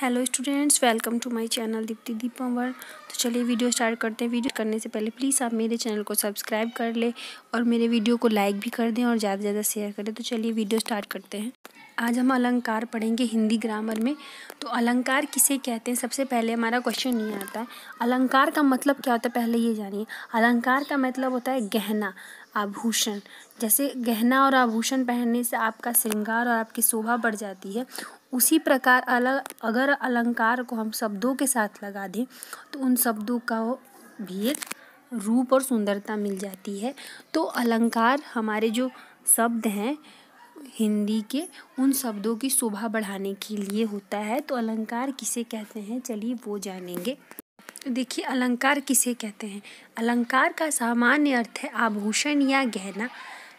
hello students welcome to my channel Deepti दीपावर तो चलिए वीडियो स्टार्ट करते हैं वीडियो करने से पहले प्लीज़ आप मेरे चैनल को सब्सक्राइब कर ले और मेरे वीडियो को लाइक भी कर दें और ज़्यादा से ज़्यादा शेयर करें तो चलिए वीडियो स्टार्ट करते हैं आज हम अलंकार पढ़ेंगे हिंदी ग्रामर में तो अलंकार किसे कहते हैं सबसे पहले हमारा क्वेश्चन ये आता है अलंकार का मतलब क्या होता है पहले ये जानिए अलंकार का मतलब होता है गहना आभूषण जैसे गहना और आभूषण पहनने से आपका श्रृंगार और आपकी शोभा बढ़ जाती है उसी प्रकार अलग अगर अलंकार को हम शब्दों के साथ लगा दें तो उन शब्दों का भी एक रूप और सुंदरता मिल जाती है तो अलंकार हमारे जो शब्द हैं हिंदी के उन शब्दों की शोभा बढ़ाने के लिए होता है तो अलंकार किसे कहते हैं चलिए वो जानेंगे तो देखिए अलंकार किसे कहते हैं अलंकार का सामान्य अर्थ है आभूषण या गहना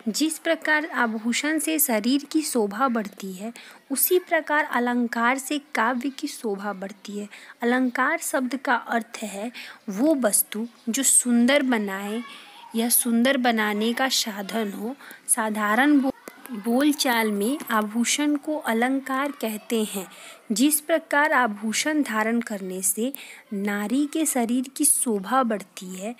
जिस प्रकार आभूषण से शरीर की शोभा बढ़ती है उसी प्रकार अलंकार से काव्य की शोभा बढ़ती है अलंकार शब्द का अर्थ है वो वस्तु जो सुंदर बनाए या सुंदर बनाने का साधन हो साधारण बोलचाल में आभूषण को अलंकार कहते हैं जिस प्रकार आभूषण धारण करने से नारी के शरीर की शोभा बढ़ती है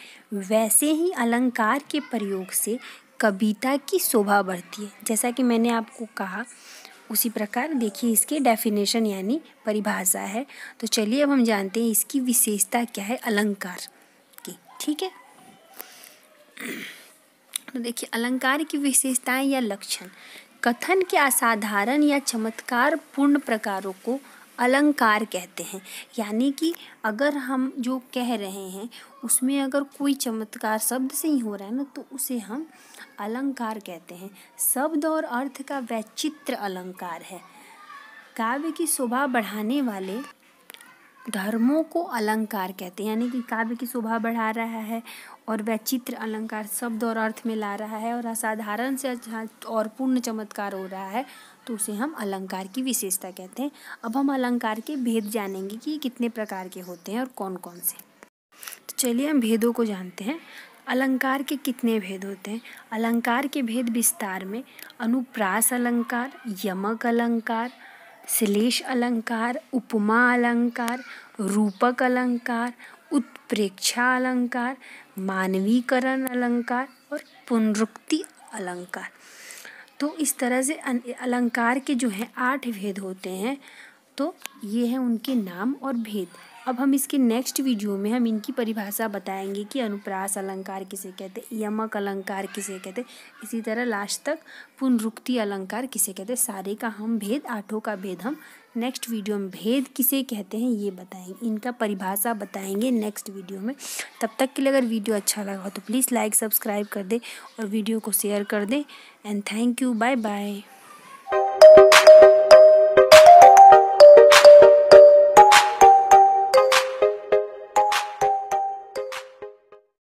वैसे ही अलंकार के प्रयोग से कविता की शोभा बढ़ती है जैसा कि मैंने आपको कहा उसी प्रकार देखिए इसके डेफिनेशन यानी परिभाषा है तो चलिए अब हम जानते हैं इसकी विशेषता क्या है अलंकार की ठीक है प्रश्न देखिए अलंकार की विशेषताएं या लक्षण कथन के असाधारण या चमत्कार पूर्ण प्रकारों को अलंकार कहते हैं यानी कि अगर हम जो कह रहे हैं उसमें अगर कोई चमत्कार शब्द से ही हो रहा है ना तो उसे हम अलंकार कहते हैं शब्द और अर्थ का वैचित्र अलंकार है काव्य की शोभा बढ़ाने वाले धर्मों को अलंकार कहते हैं यानी कि काव्य की शोभा बढ़ा रहा है और वह चित्र अलंकार शब्द और अर्थ में ला रहा है और असाधारण से अच्छा और पूर्ण चमत्कार हो रहा है तो उसे हम अलंकार की विशेषता कहते हैं अब हम अलंकार के भेद जानेंगे कि कितने प्रकार के होते हैं और कौन कौन से तो चलिए हम भेदों को जानते हैं अलंकार के कितने भेद होते हैं अलंकार के भेद विस्तार में अनुप्रास अलंकार यमक अलंकार श्लेष अलंकार उपमा अलंकार रूपक अलंकार उत्प्रेक्षा अलंकार मानवीकरण अलंकार और पुनरुक्ति अलंकार तो इस तरह से अलंकार के जो हैं आठ भेद होते हैं तो ये हैं उनके नाम और भेद अब हम इसके नेक्स्ट वीडियो में हम इनकी परिभाषा बताएंगे कि अनुप्रास अलंकार किसे कहते हैं यमक अलंकार किसे कहते हैं इसी तरह लास्ट तक पुनरुक्ति अलंकार किसे कहते हैं सारे का हम भेद आठों का भेद हम नेक्स्ट वीडियो में भेद किसे कहते हैं ये बताएंगे इनका परिभाषा बताएंगे नेक्स्ट वीडियो में तब तक के लिए अगर वीडियो अच्छा लगा हो तो प्लीज़ लाइक सब्सक्राइब कर दें और वीडियो को शेयर कर दें and thank you bye bye